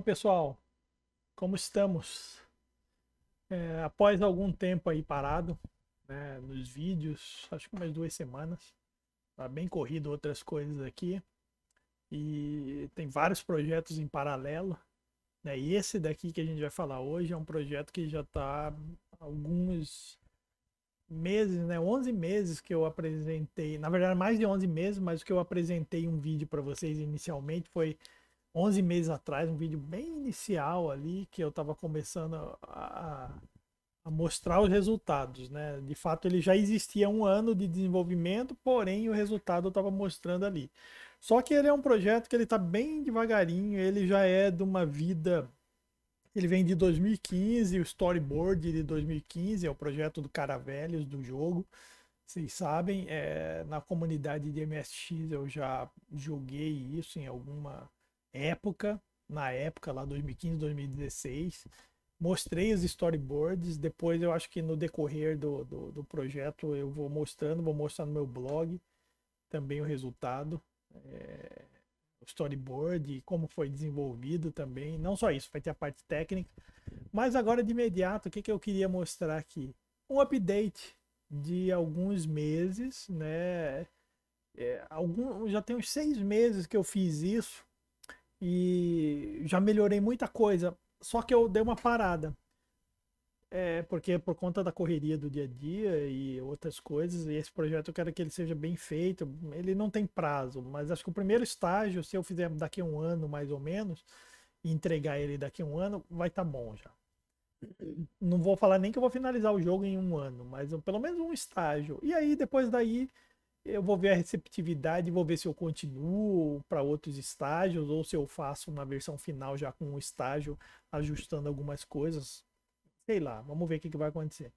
pessoal, como estamos? É, após algum tempo aí parado, né, nos vídeos, acho que umas duas semanas, tá bem corrido outras coisas aqui e tem vários projetos em paralelo, né? E esse daqui que a gente vai falar hoje é um projeto que já está alguns meses, né? 11 meses que eu apresentei, na verdade mais de 11 meses, mas que eu apresentei um vídeo para vocês inicialmente foi 11 meses atrás, um vídeo bem inicial ali, que eu estava começando a, a, mostrar os resultados. Né? De fato, ele já existia um ano de desenvolvimento, porém o resultado eu estava mostrando ali. Só que ele é um projeto que ele está bem devagarinho, ele já é de uma vida. Ele vem de 2015, o storyboard de 2015, é o projeto do cara velhos do jogo. Vocês sabem, é, na comunidade de MSX eu já joguei isso em alguma época, na época lá 2015, 2016. Mostrei os storyboards, depois eu acho que no decorrer do, do, do projeto eu vou mostrando, vou mostrar no meu blog também o resultado, é, o storyboard, como foi desenvolvido também. Não só isso, vai ter a parte técnica. Mas agora de imediato, o que, que eu queria mostrar aqui? Um update de alguns meses, né? É, algum, já tem uns seis meses que eu fiz isso e já melhorei muita coisa. Só que eu dei uma parada. É, porque por conta da correria do dia a dia e outras coisas, e esse projeto eu quero que ele seja bem feito. Ele não tem prazo, mas acho que o primeiro estágio, se eu fizer daqui a um ano mais ou menos, e entregar ele daqui a um ano, vai estar tá bom já. Não vou falar nem que eu vou finalizar o jogo em um ano, mas pelo menos um estágio. E aí, depois daí, eu vou ver a receptividade, vou ver se eu continuo para outros estágios ou se eu faço uma versão final já com um estágio ajustando algumas coisas. Sei lá, vamos ver o que, que vai acontecer.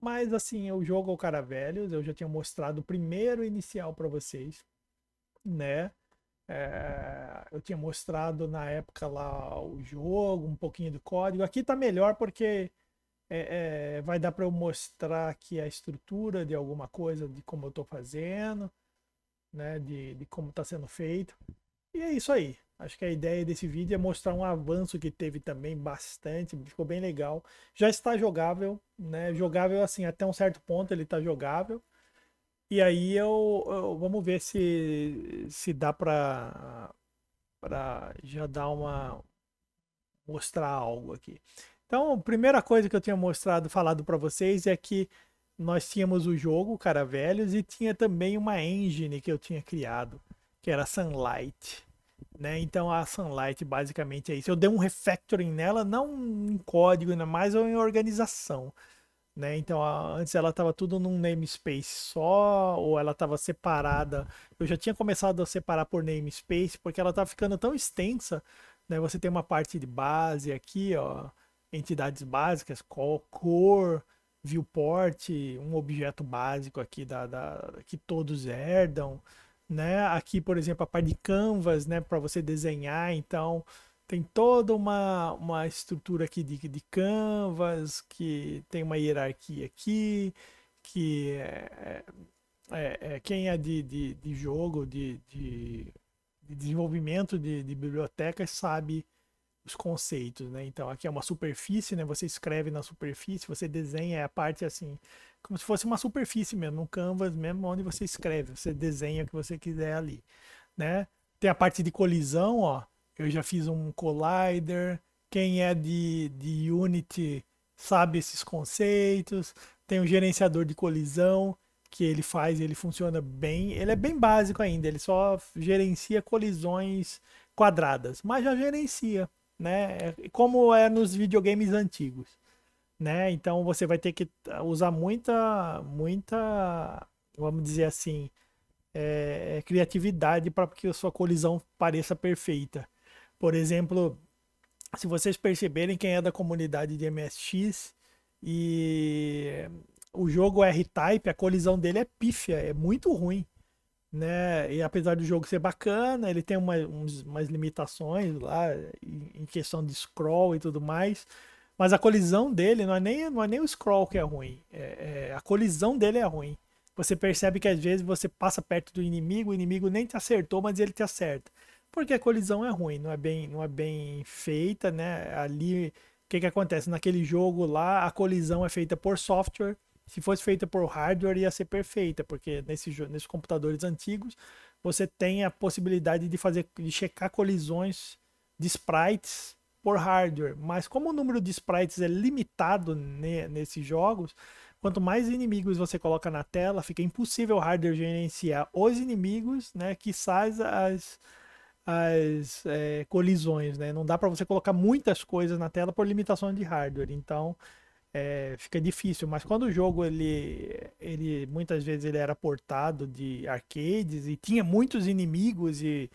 Mas assim, o jogo ao é o cara velho, eu já tinha mostrado o primeiro inicial para vocês, né? É, eu tinha mostrado na época lá o jogo, um pouquinho do código. Aqui tá melhor porque é, é, vai dar para eu mostrar aqui a estrutura de alguma coisa, de como eu estou fazendo, né, de, de como está sendo feito. E é isso aí. Acho que a ideia desse vídeo é mostrar um avanço que teve também bastante, ficou bem legal. Já está jogável, né? Jogável assim, até um certo ponto ele está jogável. E aí eu, eu, vamos ver se se dá para para já dar uma mostrar algo aqui. Então, a primeira coisa que eu tinha mostrado, falado para vocês é que nós tínhamos o jogo cara velhos e tinha também uma engine que eu tinha criado, que era Sunlight. Né? Então a Sunlight basicamente é isso. Eu dei um refactoring nela, não em código, ainda mais em organização. Né? Então a, antes ela estava tudo num namespace só, ou ela estava separada. Eu já tinha começado a separar por namespace, porque ela estava ficando tão extensa. Né? Você tem uma parte de base aqui, ó, entidades básicas, cor, cor viewport, um objeto básico aqui da, da, que todos herdam, né? Aqui, por exemplo, a parte de canvas, né, para você desenhar, então tem toda uma, uma estrutura aqui de, de canvas, que tem uma hierarquia aqui, que é, é, é quem é de, de, de jogo, de, de, de desenvolvimento de, de bibliotecas sabe os conceitos, né? Então aqui é uma superfície, né? Você escreve na superfície, você desenha é a parte assim, como se fosse uma superfície mesmo, um canvas mesmo onde você escreve, você desenha o que você quiser ali, né? Tem a parte de colisão, ó. Eu já fiz um collider. Quem é de, de Unity sabe esses conceitos. Tem o um gerenciador de colisão que ele faz, ele funciona bem. Ele é bem básico ainda, ele só gerencia colisões quadradas, mas já gerencia né? Como é nos videogames antigos, né? Então você vai ter que ah, usar muita, muita, vamos dizer assim, é, é criatividade para que a sua colisão pareça perfeita. Por exemplo, se vocês perceberem quem é da comunidade de MSX e o jogo R-Type, a colisão dele é pífia, é muito ruim né? E apesar do jogo ser bacana, ele tem uma, uns, umas limitações lá em questão de scroll e tudo mais. Mas a colisão dele não é nem, não é nem o scroll que é ruim. É, é, a colisão dele é ruim. Você percebe que às vezes você passa perto do inimigo, o inimigo nem te acertou, mas ele te acerta. Porque a colisão é ruim, não é bem, não é bem feita, né? Ali, o que, que acontece? Naquele jogo lá, a colisão é feita por software se fosse feita por hardware, ia ser perfeita, porque nesse, nesses computadores antigos você tem a possibilidade de fazer de checar colisões de sprites por hardware. Mas como o número de sprites é limitado ne, nesses jogos, quanto mais inimigos você coloca na tela, fica impossível o hardware gerenciar os inimigos, né? Que sais as as é, colisões, né? Não dá para você colocar muitas coisas na tela por limitação de hardware. Então, é, fica difícil, mas quando o jogo ele, ele muitas vezes ele era portado de arcades e tinha muitos inimigos e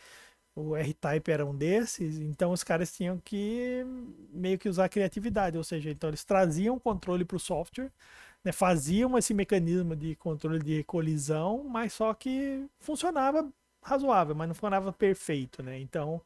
o R-Type era um desses, então os caras tinham que meio que usar criatividade, ou seja, então eles traziam o controle para o software, né, faziam esse mecanismo de controle de colisão, mas só que funcionava razoável, mas não funcionava perfeito, né? Então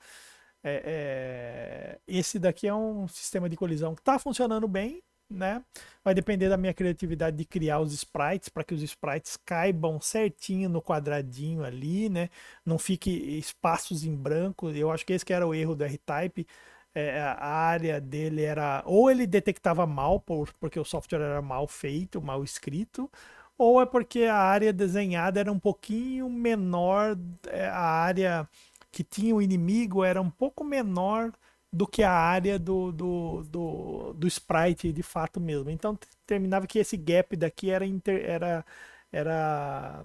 é, é, esse daqui é um sistema de colisão que está funcionando bem, né? Vai depender da minha criatividade de criar os sprites para que os sprites caibam certinho no quadradinho ali, né? Não fique espaços em branco. Eu acho que esse que era o erro do R-Type. É, a área dele era ou ele detectava mal por, porque o software era mal feito, mal escrito, ou é porque a área desenhada era um pouquinho menor, é, a área que tinha o inimigo era um pouco menor do que a área do, do, do, do sprite de fato mesmo. Então terminava que esse gap daqui era, inter, era, era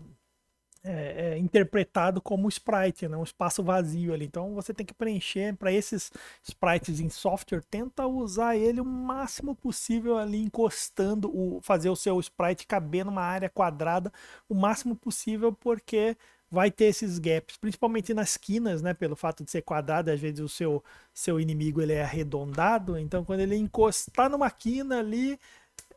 é, é, interpretado como sprite, né? um espaço vazio ali. Então você tem que preencher para esses sprites em software, tenta usar ele o máximo possível ali encostando, o, fazer o seu sprite caber numa área quadrada o máximo possível, porque vai ter esses gaps, principalmente nas quinas, né? Pelo fato de ser quadrado, às vezes o seu, seu inimigo ele é arredondado, então quando ele encostar numa quina ali,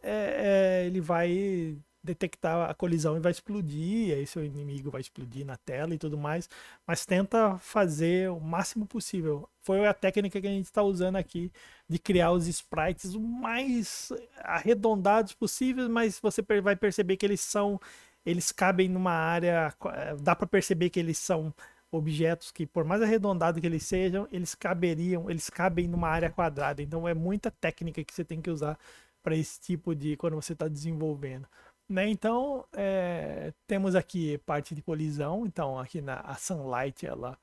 é, é, ele vai detectar a colisão e vai explodir, aí seu inimigo vai explodir na tela e tudo mais, mas tenta fazer o máximo possível. Foi a técnica que a gente está usando aqui de criar os sprites o mais arredondados possíveis, mas você vai perceber que eles são eles cabem numa área. Eh, dá para perceber que eles são objetos que, por mais arredondados que eles sejam, eles caberiam, eles cabem numa área quadrada. Então é muita técnica que você tem que usar para esse tipo de quando você está desenvolvendo. Né? Então é, temos aqui parte de colisão. Então aqui na a Sunlight ela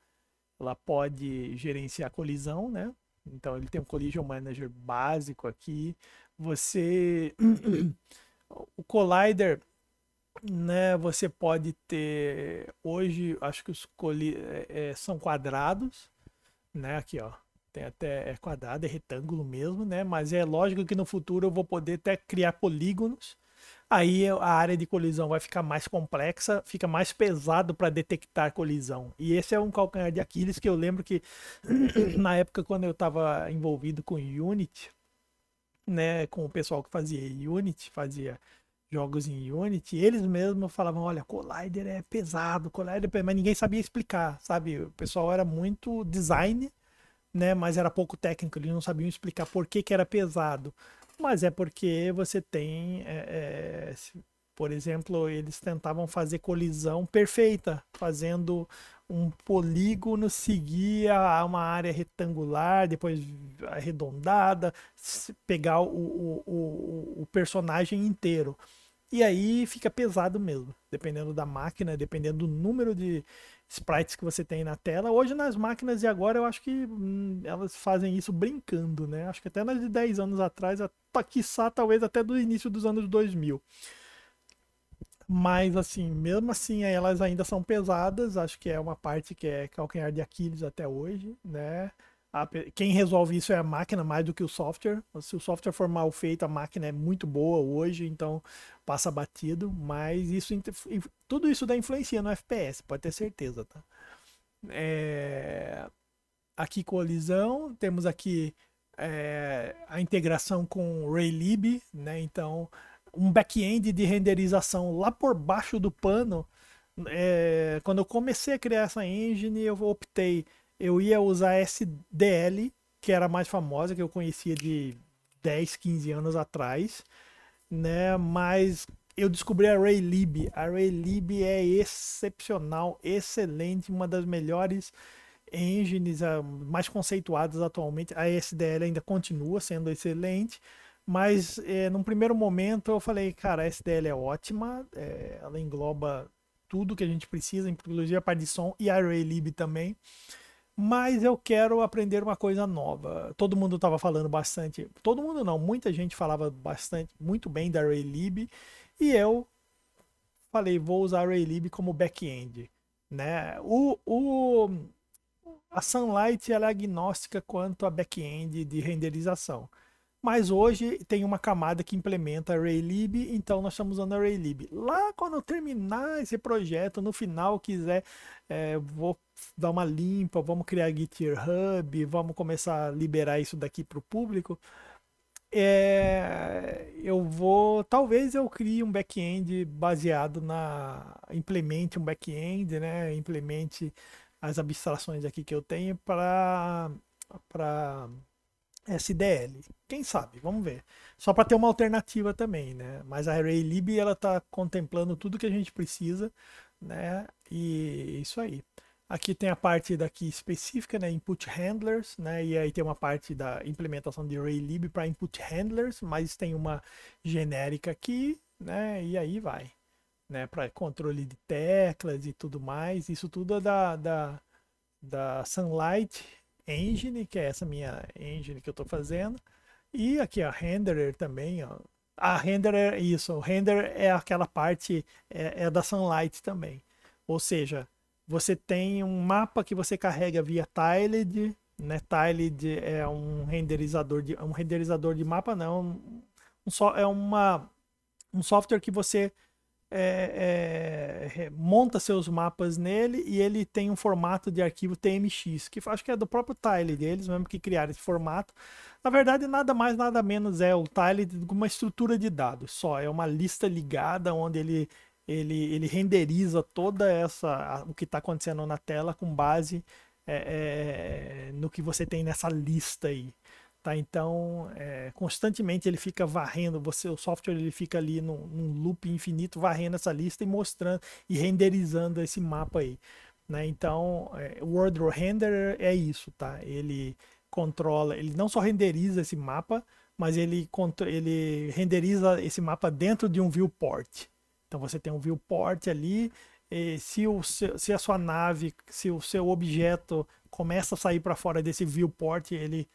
ela pode gerenciar colisão, né? Então ele tem um collision manager básico aqui. Você o collider né, você pode ter hoje, acho que os coli é, é, são quadrados, né? Aqui, ó. Tem até é quadrado, é retângulo mesmo, né? Mas é lógico que no futuro eu vou poder até criar polígonos. Aí é, a área de colisão vai ficar mais complexa, fica mais pesado para detectar colisão. E esse é um calcanhar de Aquiles que eu lembro que na época quando eu estava envolvido com Unity, né, com o pessoal que fazia Unity, fazia jogos em Unity, eles mesmos falavam, olha, Collider é pesado, Collider é mas ninguém sabia explicar, sabe? O pessoal era muito design, né? Mas era pouco técnico, eles não sabiam explicar por que, que era pesado. Mas é porque você tem, é, é, por exemplo, eles tentavam fazer colisão perfeita, fazendo um polígono seguir uma área retangular, depois arredondada, pegar o, o, o, o personagem inteiro. E aí fica pesado mesmo, dependendo da máquina, dependendo do número de sprites que você tem na tela. Hoje nas máquinas e agora eu acho que hum, elas fazem isso brincando, né? Acho que até nas de 10 anos atrás, a, quiçá talvez até do início dos anos 2000. Mas assim, mesmo assim, elas ainda são pesadas, acho que é uma parte que é calcanhar de Aquiles até hoje, né? A, quem resolve isso é a máquina mais do que o software. Se o software for mal feito, a máquina é muito boa hoje, então passa batido. Mas isso, tudo isso dá influencia no FPS, pode ter certeza, tá? É, aqui colisão, temos aqui é, a integração com Raylib, né? Então, um back-end de renderização lá por baixo do pano. É, quando eu comecei a criar essa engine, eu optei eu ia usar a SDL, que era a mais famosa, que eu conhecia de 10, 15 anos atrás, né? Mas eu descobri a Raylib. A Raylib é excepcional, excelente, uma das melhores engines mais conceituadas atualmente. A SDL ainda continua sendo excelente, mas é, num primeiro momento eu falei, cara, a SDL é ótima, é, ela engloba tudo que a gente precisa, inclusive a parte de som e a Raylib também mas eu quero aprender uma coisa nova. Todo mundo estava falando bastante, todo mundo não, muita gente falava bastante, muito bem da Raylib, e eu falei, vou usar a Raylib como back-end, né? O, o, a Sunlight ela é agnóstica quanto a back-end de renderização mas hoje tem uma camada que implementa a Raylib, então nós estamos usando a Raylib. Lá quando eu terminar esse projeto, no final quiser, é, vou dar uma limpa, vamos criar GitHub, vamos começar a liberar isso daqui para o público. É, eu vou, talvez eu crie um back-end baseado na, implemente um back-end, né, implemente as abstrações aqui que eu tenho para para SDL. Quem sabe? Vamos ver. Só para ter uma alternativa também, né? Mas a ArrayLib ela está contemplando tudo que a gente precisa, né? E isso aí. Aqui tem a parte daqui específica, né, input handlers, né, e aí tem uma parte da implementação de ArrayLib para input handlers, mas tem uma genérica aqui, né, e aí vai, né, para controle de teclas e tudo mais. Isso tudo é da, da, da Sunlight engine, que é essa minha engine que eu estou fazendo. E aqui a renderer também, ó. A renderer é isso, o render é aquela parte é, é da Sunlight também. Ou seja, você tem um mapa que você carrega via Tiled, né? Tiled é um renderizador de um renderizador de mapa não, um, um, é uma um software que você é, é, é, monta seus mapas nele e ele tem um formato de arquivo TMX, que acho que é do próprio Tile deles, mesmo que criaram esse formato. Na verdade, nada mais, nada menos é o Tile de uma estrutura de dados só, é uma lista ligada onde ele, ele, ele renderiza toda essa o que está acontecendo na tela com base é, é, no que você tem nessa lista aí. Tá? Então, é, constantemente ele fica varrendo, você, o software ele fica ali num, num, loop infinito, varrendo essa lista e mostrando e renderizando esse mapa aí. Né? Então, é, o World Renderer é isso, tá? Ele controla, ele não só renderiza esse mapa, mas ele, ele renderiza esse mapa dentro de um viewport. Então você tem um viewport ali, se, o seu, se a sua nave, se o seu objeto começa a sair para fora desse viewport, ele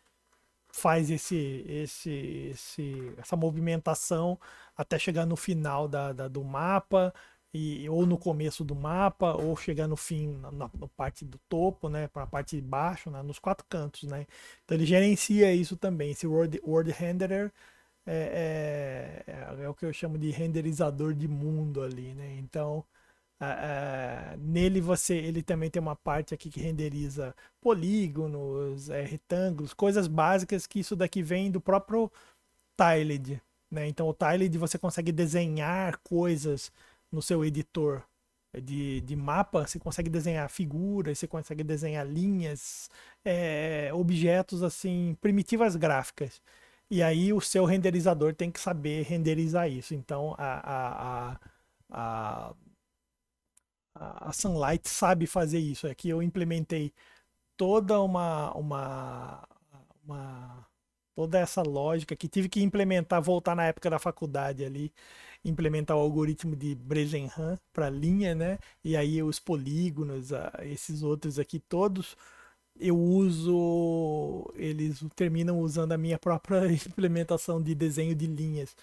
faz esse, esse, esse, essa movimentação até chegar no final da, da do mapa, e, ou no começo do mapa, ou chegar no fim, na, na parte do topo, né, para a parte de baixo, né, nos quatro cantos. Né? Então ele gerencia isso também. Esse Word, word Renderer é, é, é, é o que eu chamo de renderizador de mundo ali. Né? Então Uh, uh, nele você ele também tem uma parte aqui que renderiza polígonos, é, retângulos, coisas básicas que isso daqui vem do próprio Tiled. Né? Então o Tiled você consegue desenhar coisas no seu editor de, de mapa, você consegue desenhar figuras, você consegue desenhar linhas, é, objetos assim, primitivas gráficas. E aí o seu renderizador tem que saber renderizar isso. Então a, a, a, a a Sunlight sabe fazer isso. É que eu implementei toda uma, uma, uma toda essa lógica que tive que implementar, voltar na época da faculdade ali, implementar o algoritmo de Bresenham para linha, né? E aí os polígonos, esses outros aqui todos eu uso, eles terminam usando a minha própria implementação de desenho de linhas.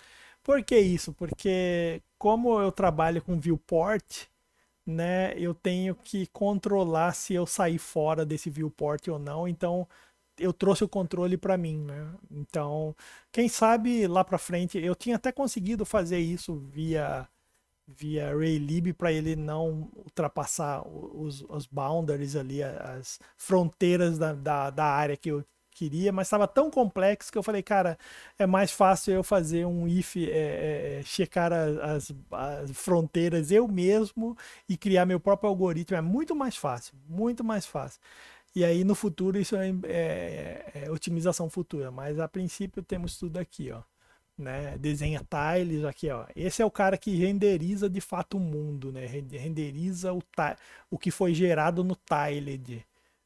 Por que isso? Porque como eu trabalho com viewport, né, eu tenho que controlar se eu sair fora desse viewport ou não. Então, eu trouxe o controle para mim, né? Então, quem sabe lá para frente, eu tinha até conseguido fazer isso via via Raylib para ele não ultrapassar os, os boundaries ali, as fronteiras da, da, da área que eu queria, mas estava tão complexo que eu falei, cara, é mais fácil eu fazer um if, é, é, é checar as, as, fronteiras eu mesmo e criar meu próprio algoritmo. É muito mais fácil, muito mais fácil. E aí no futuro isso é, é, é otimização futura, mas a princípio temos tudo aqui, ó. Né, desenha tiles aqui, ó. Esse é o cara que renderiza de fato o mundo, né? Renderiza o, o que foi gerado no tiled,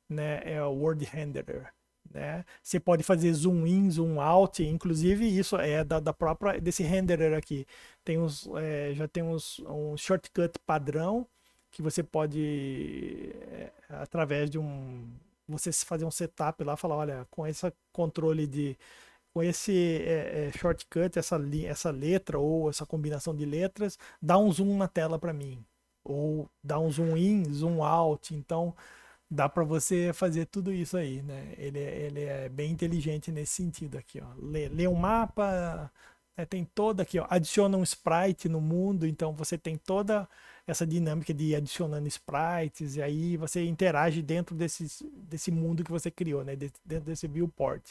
né? É o word Renderer. Né? Você pode fazer zoom in, zoom out, inclusive isso é da, da própria desse renderer aqui. Tem uns, é, já tem uns, um shortcut padrão que você pode é, através de um você fazer um setup lá, falar, olha, com esse controle de com esse é, é, shortcut, essa, essa letra ou essa combinação de letras, dá um zoom na tela para mim. Ou dá um zoom in, zoom out. Então, dá para você fazer tudo isso aí, né? Ele, é, ele é bem inteligente nesse sentido aqui, ó. Lê, lê um mapa, né? tem toda aqui, ó. Adiciona um sprite no mundo, então você tem toda essa dinâmica de adicionando sprites, e aí você interage dentro desses, desse mundo que você criou, né? De, dentro desse viewport,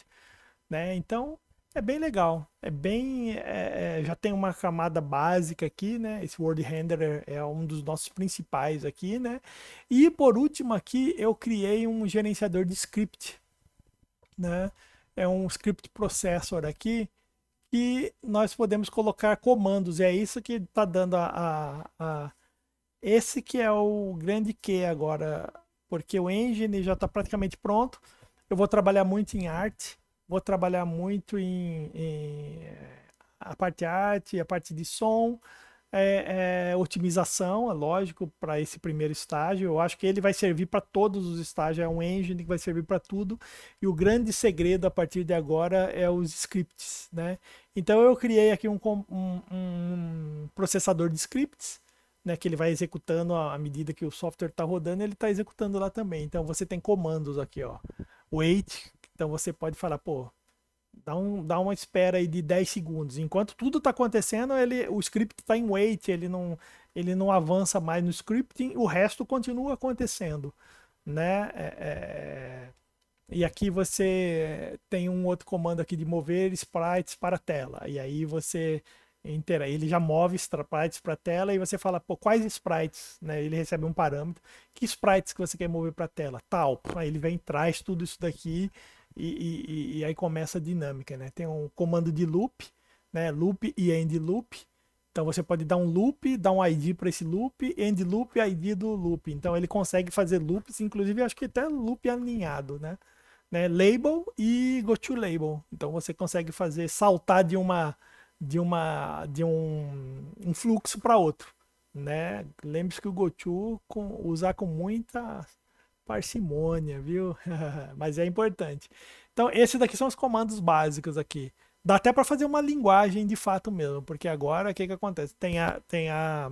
né? Então, é bem legal. É bem. É, é, já tem uma camada básica aqui, né? Esse Word Renderer é, é um dos nossos principais aqui, né? E por último aqui, eu criei um gerenciador de script, né? É um script processor aqui e nós podemos colocar comandos. e é isso que está dando a, a, a, Esse que é o grande que agora, porque o engine já está praticamente pronto. Eu vou trabalhar muito em arte vou trabalhar muito em, em eh, a parte arte, a parte de som, é, é, otimização, é lógico, para esse primeiro estágio. Eu acho que ele vai servir para todos os estágios, é um engine que vai servir para tudo. E o grande segredo a partir de agora é os scripts, né? Então eu criei aqui um, um, um processador de scripts, né? Que ele vai executando à medida que o software está rodando, ele está executando lá também. Então você tem comandos aqui, ó. Wait, então você pode falar, pô, dá, um, dá uma espera aí de 10 segundos. Enquanto tudo está acontecendo, ele, o script está em wait, ele não, ele não avança mais no scripting, o resto continua acontecendo, né? É, é... E aqui você tem um outro comando aqui de mover sprites para a tela. E aí você intera, ele já move sprites para a tela e você fala, pô, quais sprites, né? Ele recebe um parâmetro, que sprites que você quer mover para a tela, tal. Aí ele vem traz tudo isso daqui e, e, e, aí começa a dinâmica, né? Tem um comando de loop, né? Loop e end loop. Então você pode dar um loop, dar um ID para esse loop, end loop, ID do loop. Então ele consegue fazer loops, inclusive acho que até loop alinhado, né? né? Label e go to label. Então você consegue fazer saltar de uma de uma de um, um fluxo para outro, né? Lembre-se que o go to com, usar com muita parcimônia, viu? Mas é importante. Então, esses daqui são os comandos básicos aqui. Dá até para fazer uma linguagem de fato mesmo, porque agora o que, que acontece? Tem, a, tem a,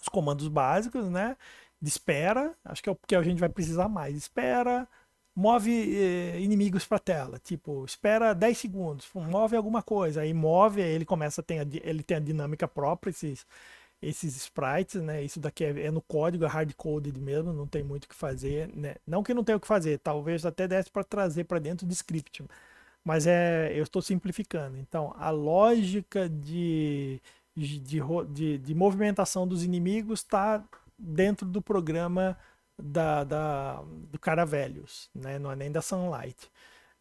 os comandos básicos, né? De espera, acho que é o que a gente vai precisar mais. Espera, move eh, inimigos para tela, tipo, espera 10 segundos, move alguma coisa, aí move, ele começa, tem a, ele tem a dinâmica própria, esses esses sprites, né? Isso daqui é, é no código, é hard-coded mesmo, não tem muito o que fazer, né? Não que não tenha o que fazer, talvez até desse para trazer para dentro de script, mas é, eu estou simplificando. Então, a lógica de, de, de, de movimentação dos inimigos está dentro do programa da, da, do Caravelhos, né? Não é nem da Sunlight.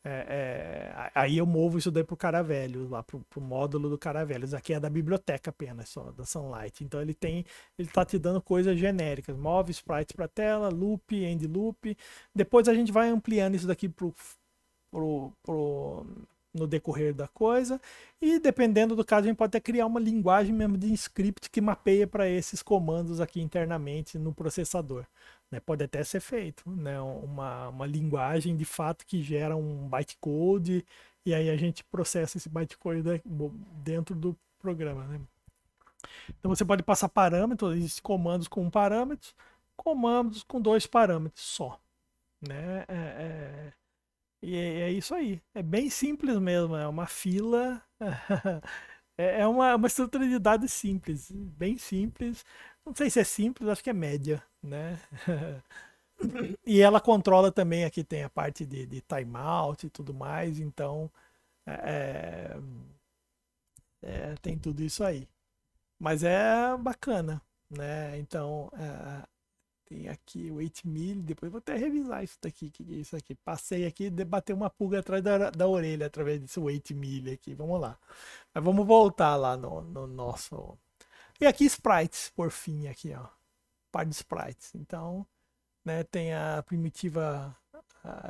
É, é, aí eu movo isso daí pro cara velho, lá pro, pro módulo do cara velho. Isso aqui é da biblioteca apenas, só, da Sunlight. Então ele tem, ele tá te dando coisas genéricas. Move sprites para tela, loop, end loop. Depois a gente vai ampliando isso daqui pro, pro, pro no decorrer da coisa. E dependendo do caso, a gente pode até criar uma linguagem mesmo de script que mapeia para esses comandos aqui internamente no processador. Né? Pode até ser feito, né? uma, uma linguagem de fato que gera um bytecode e aí a gente processa esse bytecode dentro do programa. Né? Então você pode passar parâmetros, existem comandos com um parâmetro, comandos com dois parâmetros só. Né? É, é... E é, é isso aí. É bem simples mesmo. É uma fila. É, é uma, é uma estrutura de dados simples. Bem simples não sei se é simples, acho que é média, né? e ela controla também, aqui tem a parte de, de timeout e tudo mais, então é, é, é tem tudo isso aí. Mas é bacana, né? Então é, tem aqui o 8 mil, depois vou até revisar isso daqui, que é isso aqui. Passei aqui e bateu uma pulga atrás da, da orelha através desse 8 mil aqui, vamos lá. Mas vamos voltar lá no, no nosso e aqui sprites, por fim, aqui, ó. Par de sprites. Então, né, tem a primitiva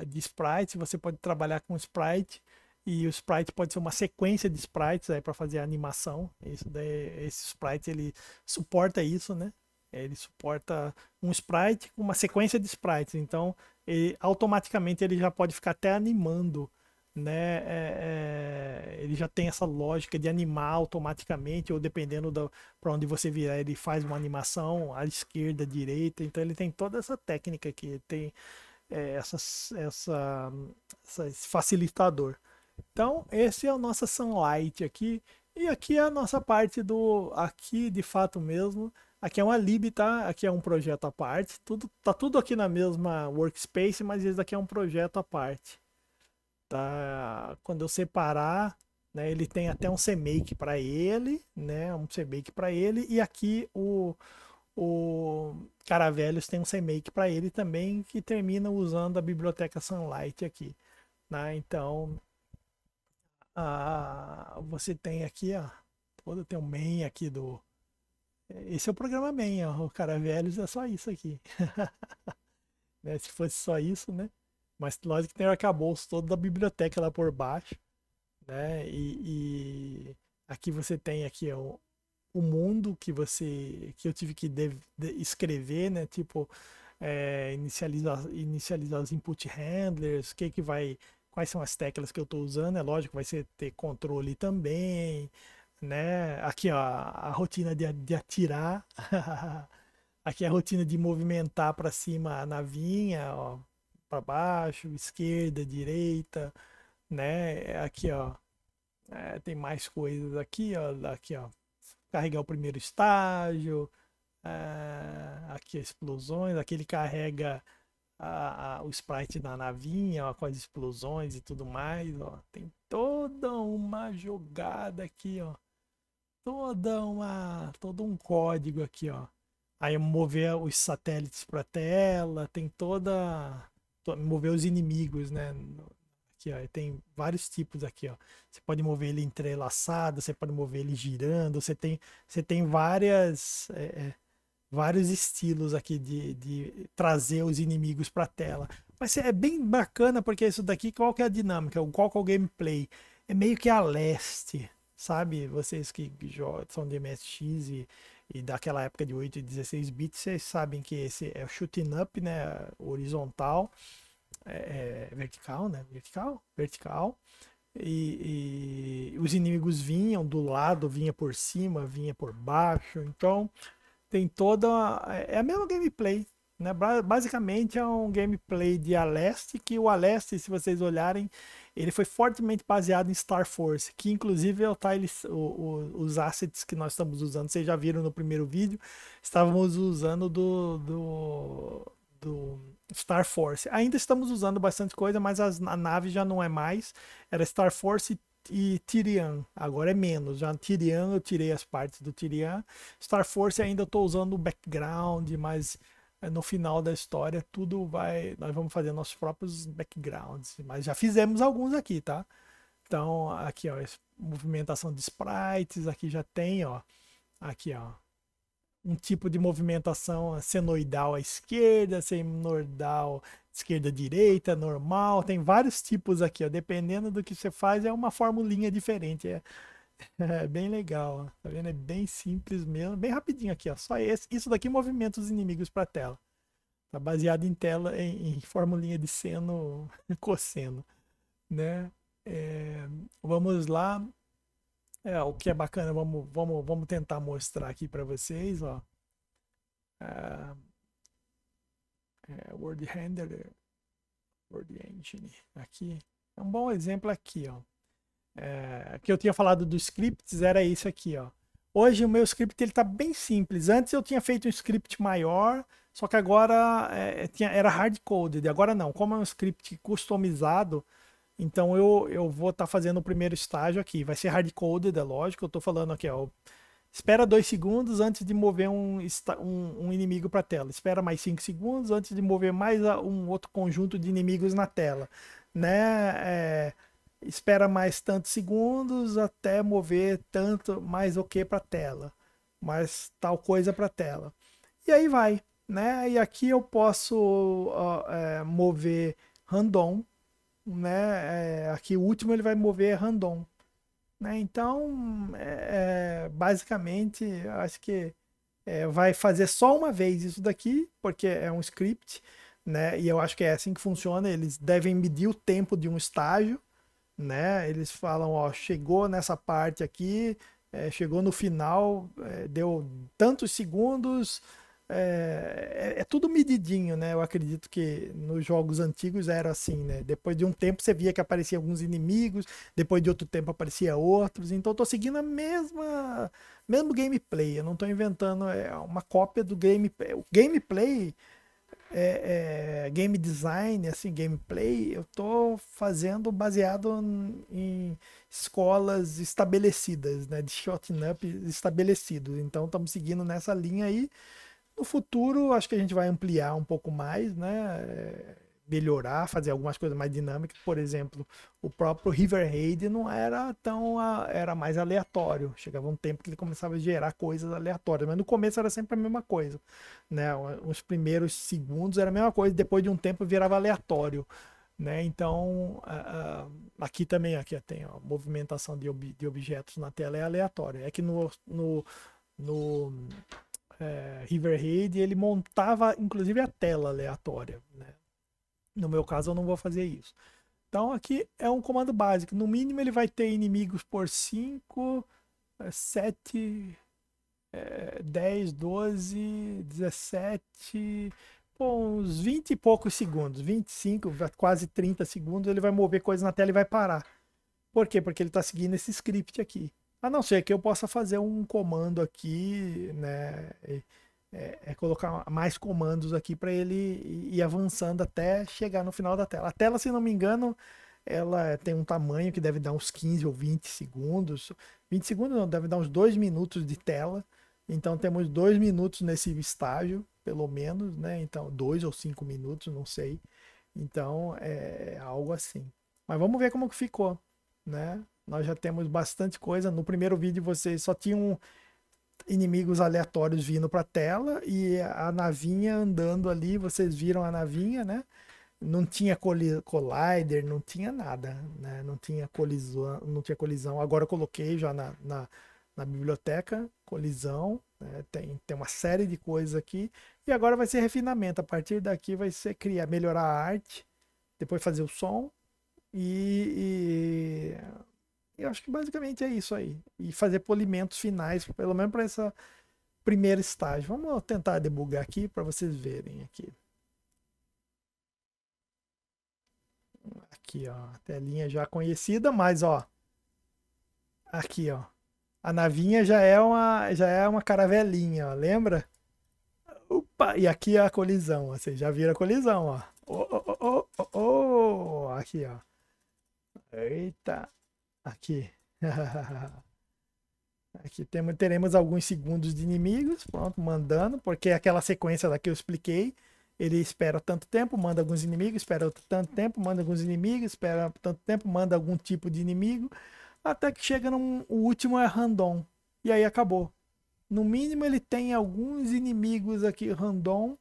de sprites você pode trabalhar com sprite e o sprite pode ser uma sequência de sprites aí para fazer a animação. Isso daí, esse sprite ele suporta isso, né? Ele suporta um sprite com uma sequência de sprites, então ele, automaticamente ele já pode ficar até animando né, é, é, ele já tem essa lógica de animar automaticamente, ou dependendo para onde você virar, ele faz uma animação à esquerda, à direita. Então ele tem toda essa técnica aqui, tem é, essa, essa, esse facilitador. Então, esse é o nosso Sunlight aqui. E aqui é a nossa parte do aqui de fato mesmo. Aqui é uma lib, tá? Aqui é um projeto à parte. Tudo tá tudo aqui na mesma workspace, mas esse daqui é um projeto à parte tá quando eu separar né ele tem até um semake para ele né um semake para ele e aqui o o Caravelhos tem um semake para ele também que termina usando a biblioteca Sunlight aqui né então a, você tem aqui ó todo tem um main aqui do esse é o programa main ó, o Caravelhos é só isso aqui né? se fosse só isso né mas lógico que tem o arcabouço todo da biblioteca lá por baixo, né? E, e aqui você tem aqui o, o mundo que você que eu tive que de, de, escrever, né? Tipo é, inicializar, inicializar os input handlers, que que vai, quais são as teclas que eu estou usando. É lógico, que vai ser ter controle também, né? Aqui ó, a rotina de, de atirar, aqui é a rotina de movimentar para cima a navinha, ó, para baixo, esquerda, direita, né? É aqui, ó. É, tem mais coisas aqui, ó. Aqui, ó. Carregar o primeiro estágio. É, aqui explosões. Aqui ele carrega a, a, o sprite da navinha, ó, com as explosões e tudo mais, ó. Tem toda uma jogada aqui, ó. Toda uma, todo um código aqui, ó. Aí mover os satélites para tela, tem toda mover os inimigos, né? Aqui, ó, tem vários tipos aqui, ó. Você pode mover ele entrelaçado, você pode mover ele girando, você tem, você tem várias, é, é, vários estilos aqui de, de trazer os inimigos para a tela. Mas é bem bacana porque isso daqui, qual que é a dinâmica, qual que é o gameplay? É meio que a leste, sabe? Vocês que são de MSX e e daquela época de 8 e 16 bits, vocês sabem que esse é o shooting up, né, horizontal, é, é, vertical, né, vertical, vertical, e, e, os inimigos vinham do lado, vinha por cima, vinha por baixo, então tem toda, uma, é, é a mesma gameplay, né? Basicamente é um gameplay de Aleste, que o Aleste, se vocês olharem, ele foi fortemente baseado em Star Force, que inclusive é o tile, o, o, os assets que nós estamos usando, vocês já viram no primeiro vídeo, estávamos usando do, do, do Star Force. Ainda estamos usando bastante coisa, mas as, a nave já não é mais, era Star Force e Tyrion, agora é menos. Já Tyrion eu tirei as partes do Tyrion. Star Force ainda estou usando o background, mas é, no final da história tudo vai nós vamos fazer nossos próprios backgrounds mas já fizemos alguns aqui tá então aqui ó movimentação de sprites aqui já tem ó aqui ó um tipo de movimentação senoidal à esquerda senoidal esquerda direita normal tem vários tipos aqui ó dependendo do que você faz é uma formulinha diferente é É bem legal, tá vendo? É bem simples mesmo, bem rapidinho aqui, ó. Só esse, isso daqui movimenta os inimigos para tela. Tá baseado em tela, em, em formulinha de seno e cosseno, né? É, vamos lá. É, o que é bacana, vamos, vamos, vamos tentar mostrar aqui para vocês, ó. É, é Word Handler, Word Engine, aqui. É um bom exemplo aqui, ó é, que eu tinha falado dos scripts era esse aqui, ó. Hoje o meu script ele tá bem simples. Antes eu tinha feito um script maior, só que agora é, é tinha, era hard-coded, agora não. Como é um script customizado, então eu, eu vou estar tá fazendo o primeiro estágio aqui. Vai ser hard-coded, é lógico. Eu estou falando aqui, ó. Espera dois segundos antes de mover um, um, um inimigo para a tela. Espera mais cinco segundos antes de mover mais um outro conjunto de inimigos na tela. Né? É, espera mais tantos segundos até mover tanto mais o okay que para tela, mais tal coisa para tela. E aí vai, né? E aqui eu posso uh, é, mover random, né? É, aqui o último ele vai mover random, né? Então, é, é basicamente, acho que é, vai fazer só uma vez isso daqui, porque é um script, né? E eu acho que é assim que funciona. Eles devem medir o tempo de um estágio né? Eles falam, ó, chegou nessa parte aqui, é, chegou no final, é, deu tantos segundos, é, é, é, tudo medidinho, né? Eu acredito que nos jogos antigos era assim, né? Depois de um tempo você via que apareciam alguns inimigos, depois de outro tempo aparecia outros, então eu tô seguindo a mesma mesmo gameplay, eu não tô inventando, é uma cópia do gameplay. O gameplay é, é, game design, assim, gameplay, eu tô fazendo baseado em escolas estabelecidas, né? De shooting up estabelecidos. Então estamos seguindo nessa linha aí. No futuro, acho que a gente vai ampliar um pouco mais, né? É, melhorar, fazer algumas coisas mais dinâmicas. Por exemplo, o próprio River Raid não era tão. era mais aleatório. Chegava um tempo que ele começava a gerar coisas aleatórias, mas no começo era sempre a mesma coisa. Né? Os primeiros segundos era a mesma coisa, depois de um tempo virava aleatório. Né? Então, aqui também aqui tem a movimentação de, ob, de objetos na tela é aleatória. É que no, no, no eh, River Raid ele montava inclusive a tela aleatória. Né? No meu caso, eu não vou fazer isso. Então, aqui é um comando básico. No mínimo, ele vai ter inimigos por 5, 7, 10, 12, 17, uns 20 e poucos segundos, 25, quase 30 segundos, ele vai mover coisa na tela e vai parar. Por quê? Porque ele está seguindo esse script aqui. A não ser que eu possa fazer um comando aqui, né? E é, é colocar mais comandos aqui para ele ir avançando até chegar no final da tela. A tela, se não me engano, ela tem um tamanho que deve dar uns 15 ou 20 segundos. 20 segundos não, deve dar uns 2 minutos de tela. Então temos 2 minutos nesse estágio, pelo menos, né? Então, 2 ou 5 minutos, não sei. Então, é, é algo assim. Mas vamos ver como que ficou, né? Nós já temos bastante coisa. No primeiro vídeo vocês só tinham inimigos aleatórios vindo para a tela e a navinha andando ali, vocês viram a navinha, né? Não tinha collider, não tinha nada, né? Não tinha colisão, não tinha colisão. Agora eu coloquei já na, na, na biblioteca, colisão, né? tem, tem uma série de coisas aqui. E agora vai ser refinamento. A partir daqui vai ser criar, melhorar a arte, depois fazer o som e, eu acho que basicamente é isso aí. E fazer polimentos finais, pelo menos para essa primeira estágio. Vamos tentar debugar aqui para vocês verem aqui. Aqui, ó, telinha já conhecida, mas ó, aqui, ó. A navinha já é uma já é uma caravelinha, ó, lembra? Opa, e aqui é a colisão, ó, vocês já viram a colisão, ó. Oh, oh, oh, oh, oh, aqui, ó. Eita, Aqui. Aqui temos, teremos alguns segundos de inimigos, pronto, mandando, porque aquela sequência lá que eu expliquei, ele espera tanto tempo, manda alguns inimigos, espera tanto tempo, manda alguns inimigos, espera tanto tempo, manda algum tipo de inimigo, até que chega num, o último é random, e aí acabou. No mínimo ele tem alguns inimigos aqui random,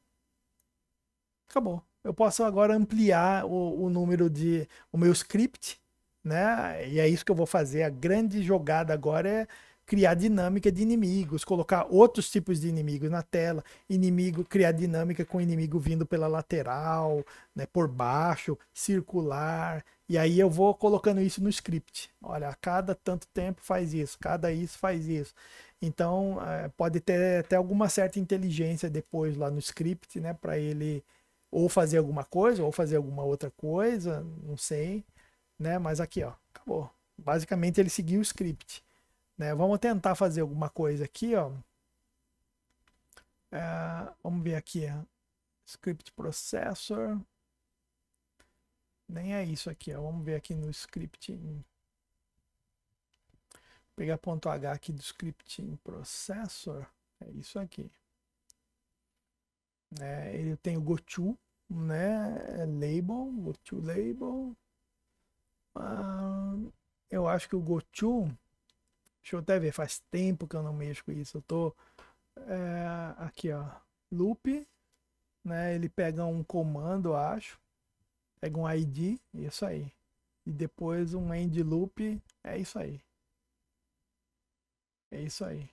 acabou. Eu posso agora ampliar o, o número de, o meu script, né? E é isso que eu vou fazer. A grande jogada agora é criar dinâmica de inimigos, colocar outros tipos de inimigos na tela, inimigo criar dinâmica com inimigo vindo pela lateral, né, por baixo, circular, e aí eu vou colocando isso no script. Olha, a cada tanto tempo faz isso, cada isso faz isso. Então é, pode ter até alguma certa inteligência depois lá no script, né, para ele ou fazer alguma coisa ou fazer alguma outra coisa, não sei né? Mas aqui, ó, acabou. Basicamente ele seguiu o script, né? Vamos tentar fazer alguma coisa aqui, ó. É, vamos ver aqui, é, script processor. Nem é isso aqui, ó. Vamos ver aqui no script. Vou pegar ponto H aqui do script processor. É isso aqui. É, ele tem o Gotu, né? É label, Gotu label. Ah, eu acho que o Gochu. Deixa eu até ver, faz tempo que eu não mexo com isso. Eu tô. É, aqui, ó. Loop. Né? Ele pega um comando, eu acho. Pega um ID. Isso aí. E depois um end loop. É isso aí. É isso aí.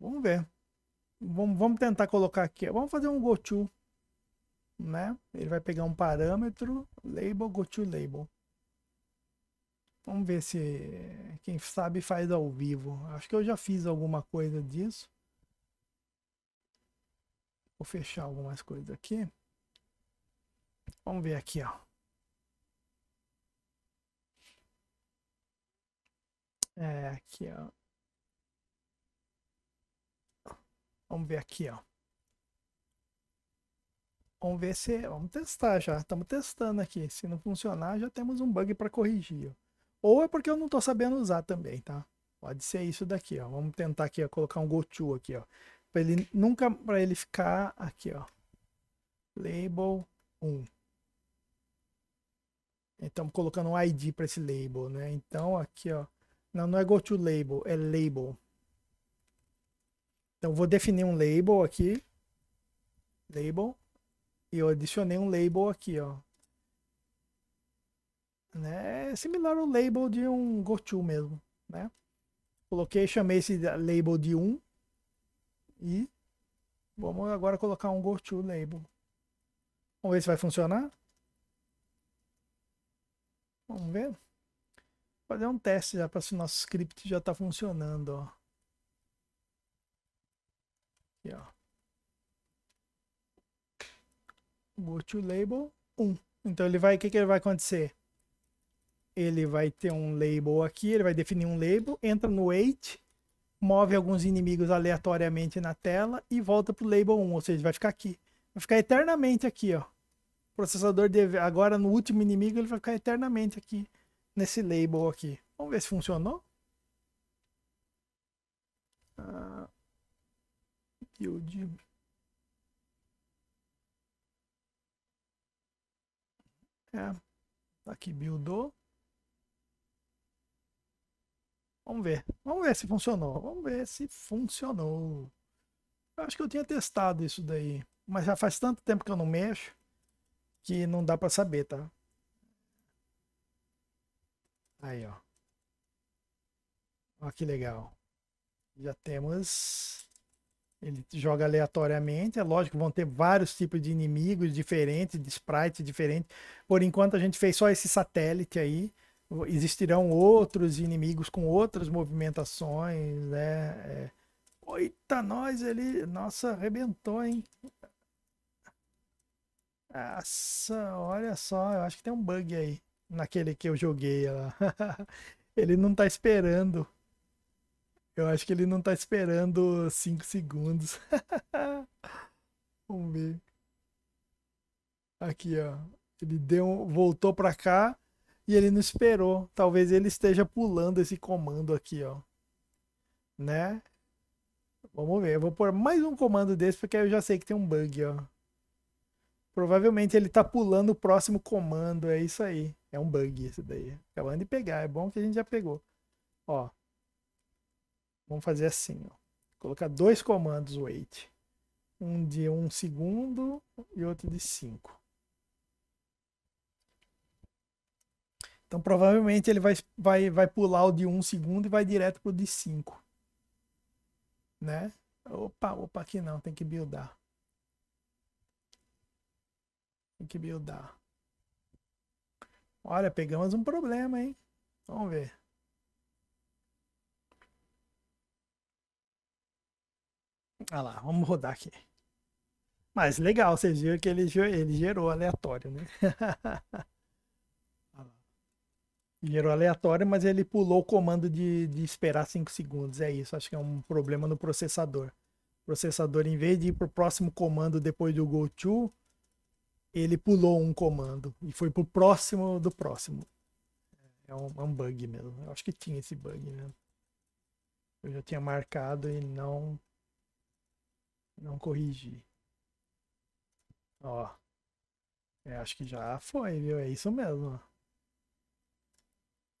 Vamos ver. Vamos, vamos tentar colocar aqui. Vamos fazer um Gochu né? Ele vai pegar um parâmetro, label, go to label. Vamos ver se quem sabe faz ao vivo. Acho que eu já fiz alguma coisa disso. Vou fechar algumas coisas aqui. Vamos ver aqui, ó. É, aqui, ó. Vamos ver aqui, ó. Vamos ver se. Vamos testar já. Estamos testando aqui. Se não funcionar, já temos um bug para corrigir. Ó. Ou é porque eu não estou sabendo usar também, tá? Pode ser isso daqui, ó. Vamos tentar aqui, ó, colocar um goto aqui, ó. Para ele nunca para ele ficar aqui, ó. Label 1. Então colocando um ID para esse label, né? Então aqui, ó. Não, não é goto label, é label. Então vou definir um label aqui. Label eu adicionei um label aqui, ó. Né? É similar ao label de um GoTo mesmo, né? Coloquei, chamei esse label de 1 e vamos agora colocar um GoTo label. Vamos ver se vai funcionar. Vamos ver. Vou fazer um teste já para se o nosso script já está funcionando, ó. Aqui, ó. Go to label 1. Então ele vai, o que, que ele vai acontecer? Ele vai ter um label aqui, ele vai definir um label, entra no wait, move alguns inimigos aleatoriamente na tela e volta pro label 1, ou seja, vai ficar aqui. Vai ficar eternamente aqui, ó. O processador deve, agora no último inimigo ele vai ficar eternamente aqui nesse label aqui. Vamos ver se funcionou. Uh, build É, tá aqui buildou. Vamos ver. Vamos ver se funcionou. Vamos ver se funcionou. Eu acho que eu tinha testado isso daí. Mas já faz tanto tempo que eu não mexo que não dá para saber, tá? Aí, ó. Ó que legal. Já temos ele joga aleatoriamente, é lógico, vão ter vários tipos de inimigos diferentes, de sprites diferentes. Por enquanto a gente fez só esse satélite aí. Existirão outros inimigos com outras movimentações, né? É... Oita, nós ele, nossa, arrebentou, hein? Nossa, olha só, eu acho que tem um bug aí naquele que eu joguei lá. ele não tá esperando. Eu acho que ele não tá esperando 5 segundos. Vamos ver. Aqui, ó. Ele deu, voltou para cá e ele não esperou. Talvez ele esteja pulando esse comando aqui, ó. Né? Vamos ver. Eu vou pôr mais um comando desse porque eu já sei que tem um bug, ó. Provavelmente ele tá pulando o próximo comando. É isso aí. É um bug esse daí. Acabando de pegar. É bom que a gente já pegou. Ó. Vamos fazer assim, ó. Colocar dois comandos wait. Um de um segundo e outro de 5. Então provavelmente ele vai, vai, vai pular o de 1 um segundo e vai direto pro de 5. Né? Opa, opa, aqui não, tem que buildar. Tem que buildar. Olha, pegamos um problema, hein? Vamos ver. Olha ah lá, vamos rodar aqui. Mas legal, vocês viram que ele, ele gerou aleatório, né? Ah gerou aleatório, mas ele pulou o comando de, de esperar 5 segundos. É isso, acho que é um problema no processador. O processador, em vez de ir para o próximo comando depois do go to, ele pulou um comando e foi para o próximo do próximo. É um, é um, bug mesmo. Eu acho que tinha esse bug mesmo. Né? Eu já tinha marcado e não não corrigi. Ó. É, acho que já foi, viu? É isso mesmo.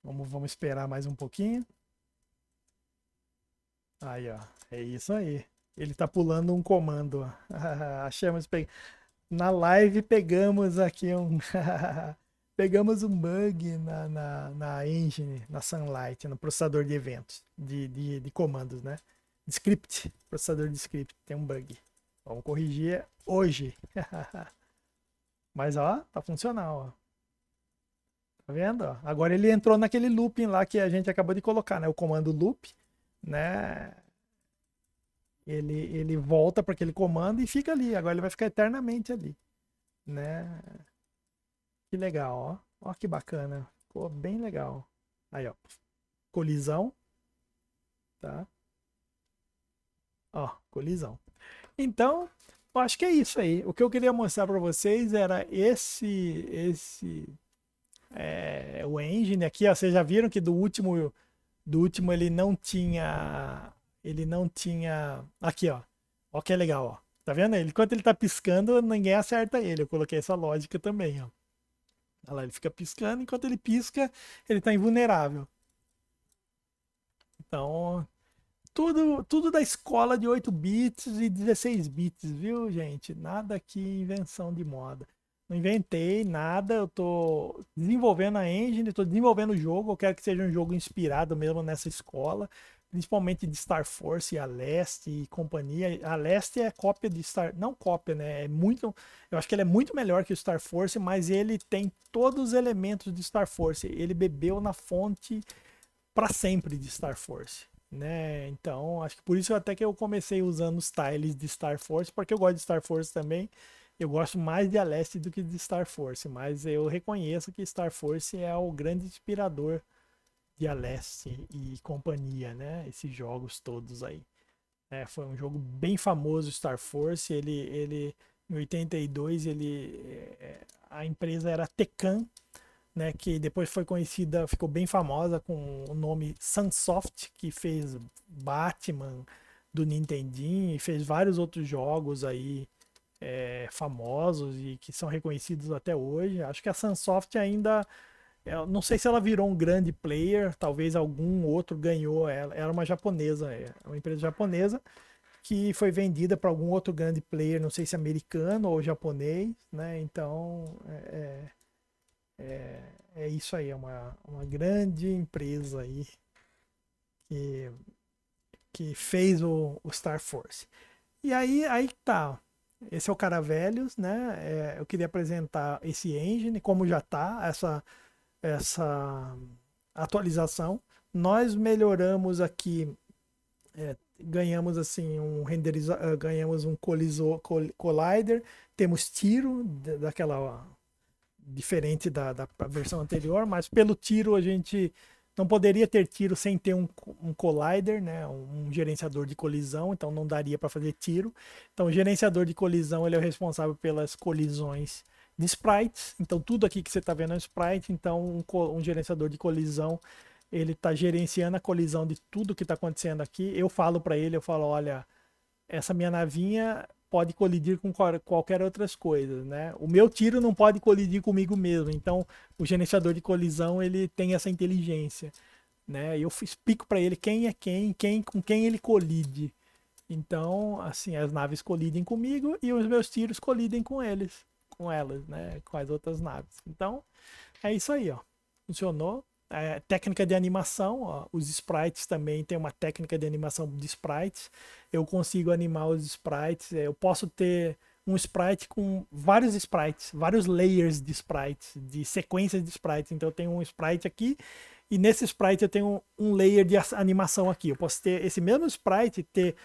Vamos, vamos esperar mais um pouquinho. Aí, ó. É isso aí. Ele tá pulando um comando. Achamos. Pe... Na live pegamos aqui um. pegamos um bug na, na, na engine, na Sunlight, no processador de eventos, de, de, de comandos, né? de script, processador de script, tem um bug. Vamos corrigir hoje. Mas ó, tá funcional, ó. Tá vendo? Agora ele entrou naquele looping lá que a gente acabou de colocar, né? O comando loop, né? Ele, ele volta para aquele comando e fica ali. Agora ele vai ficar eternamente ali, né? Que legal, ó. Ó que bacana. Ficou bem legal. Aí, ó. Colisão, tá? Ó, colisão. Então, eu acho que é isso aí. O que eu queria mostrar para vocês era esse esse é, o engine aqui, ó, vocês já viram que do último do último ele não tinha ele não tinha aqui, ó. Ó que é legal, ó. Tá vendo? Ele, enquanto ele tá piscando, ninguém acerta ele. Eu coloquei essa lógica também, ó. Olha lá, ele fica piscando, enquanto ele pisca, ele tá invulnerável. Então, tudo, tudo da escola de 8 bits e 16 bits, viu, gente? Nada aqui invenção de moda. Não inventei nada, eu tô desenvolvendo a engine, tô desenvolvendo o jogo, eu quero que seja um jogo inspirado mesmo nessa escola, principalmente de Star Force, a Leste e companhia. A Leste é cópia de Star, não cópia, né? É muito, eu acho que ele é muito melhor que o Star Force, mas ele tem todos os elementos de Star Force. Ele bebeu na fonte para sempre de Star Force né? Então, acho que por isso até que eu comecei usando os tiles de Star Force, porque eu gosto de Star Force também. Eu gosto mais de Aleste do que de Star Force, mas eu reconheço que Star Force é o grande inspirador de Aleste e companhia, né? Esses jogos todos aí. É, foi um jogo bem famoso, Star Force. Ele, ele em 82, ele, eh, eh, a empresa era Tecan né, que depois foi conhecida, ficou bem famosa com o nome Sunsoft, que fez Batman do Nintendinho e fez vários outros jogos aí é, famosos e que são reconhecidos até hoje. Acho que a Sunsoft ainda eu é, não sei se ela virou um grande player, talvez algum outro ganhou ela. Era uma japonesa, é, uma empresa japonesa que foi vendida para algum outro grande player, não sei se americano ou japonês, né? Então, é, é é, é isso aí, é uma, uma grande empresa aí que, que fez o, o Star Force. E aí, aí tá. Esse é o cara velhos, né? É, eu queria apresentar esse engine, como já tá, essa, essa atualização. Nós melhoramos aqui, é, ganhamos assim um renderiza, ganhamos um colisor, col, collider, temos tiro daquela diferente da, da versão anterior, mas pelo tiro a gente não poderia ter tiro sem ter um, um collider, né, um gerenciador de colisão, então não daria para fazer tiro. Então o gerenciador de colisão ele é o responsável pelas colisões de sprites, então tudo aqui que você está vendo é um sprite, então um, um gerenciador de colisão ele está gerenciando a colisão de tudo que está acontecendo aqui. Eu falo para ele, eu falo, olha, essa minha navinha pode colidir com qualquer outras coisas, né? O meu tiro não pode colidir comigo mesmo, então o gerenciador de colisão ele tem essa inteligência, né? Eu explico para ele quem é quem, quem com quem ele colide. Então, assim, as naves colidem comigo e os meus tiros colidem com eles, com elas, né? Com as outras naves. Então, é isso aí, ó. Funcionou. É, técnica de animação, ó, os sprites também tem uma técnica de animação de sprites. Eu consigo animar os sprites, é, eu posso ter um sprite com vários sprites, vários layers de sprites, de sequências de sprites. Então eu tenho um sprite aqui e nesse sprite eu tenho um layer de animação aqui. Eu posso ter esse mesmo sprite ter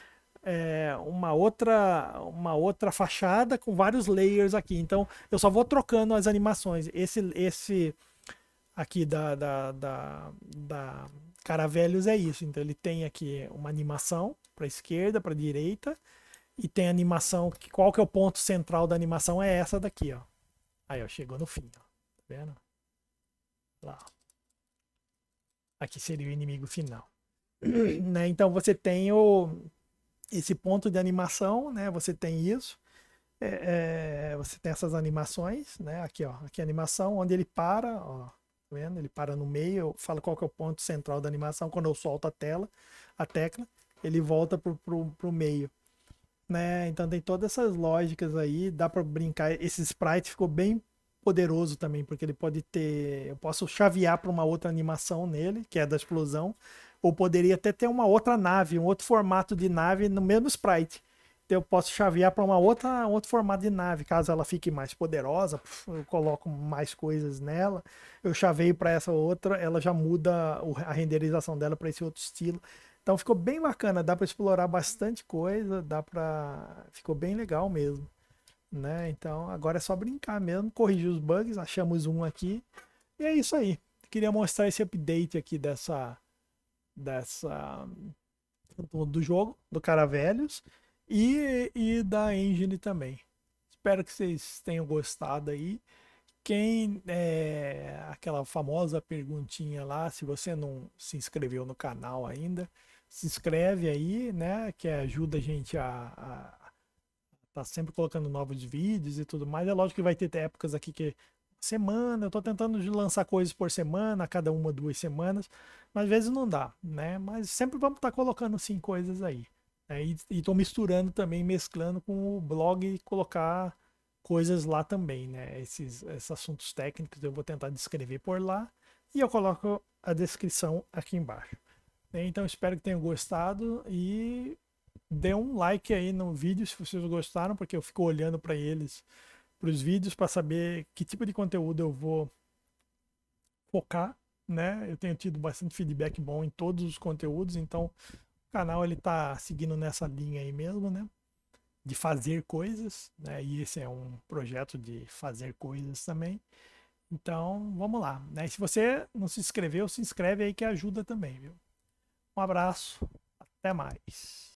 é, uma outra uma outra fachada com vários layers aqui. Então eu só vou trocando as animações. Esse esse aqui da, da, da, da Caravelhos é isso. Então ele tem aqui uma animação para esquerda, para direita e tem animação. Que, qual que é o ponto central da animação? É essa daqui, ó. Aí, ó, chegou no fim, ó. Tá vendo? Lá. Aqui seria o inimigo final. né? Então você tem o esse ponto de animação, né? Você tem isso. É, é, você tem essas animações, né? Aqui, ó, aqui a animação onde ele para, ó vendo? Ele para no meio, fala qual que é o ponto central da animação. Quando eu solto a tela, a tecla, ele volta pro, pro, pro meio. Né? Então tem todas essas lógicas aí, dá para brincar. Esse sprite ficou bem poderoso também, porque ele pode ter. Eu posso chavear para uma outra animação nele, que é da explosão, ou poderia até ter uma outra nave, um outro formato de nave no mesmo sprite eu posso chavear para uma outra outro formato de nave caso ela fique mais poderosa eu coloco mais coisas nela eu chaveio para essa outra ela já muda a renderização dela para esse outro estilo então ficou bem bacana dá para explorar bastante coisa dá para ficou bem legal mesmo né então agora é só brincar mesmo corrigir os bugs achamos um aqui e é isso aí queria mostrar esse update aqui dessa dessa do, do jogo do Caravelhos e, e da Engine também. Espero que vocês tenham gostado aí. Quem é aquela famosa perguntinha lá, se você não se inscreveu no canal ainda, se inscreve aí, né? Que ajuda a gente a, a tá sempre colocando novos vídeos e tudo mais. É lógico que vai ter épocas aqui que é semana, eu tô tentando lançar coisas por semana, a cada uma, duas semanas, mas às vezes não dá, né? Mas sempre vamos estar tá colocando sim coisas aí. É, e estou misturando também, mesclando com o blog e colocar coisas lá também, né? Esses, esses assuntos técnicos eu vou tentar descrever por lá e eu coloco a descrição aqui embaixo. Né? Então espero que tenham gostado e dê um like aí no vídeo se vocês gostaram, porque eu fico olhando para eles, para os vídeos, para saber que tipo de conteúdo eu vou focar, né? Eu tenho tido bastante feedback bom em todos os conteúdos, então canal ele tá seguindo nessa linha aí mesmo, né? De fazer coisas, né? E esse é um projeto de fazer coisas também. Então, vamos lá, né? se você não se inscreveu, se inscreve aí que ajuda também, viu? Um abraço, até mais.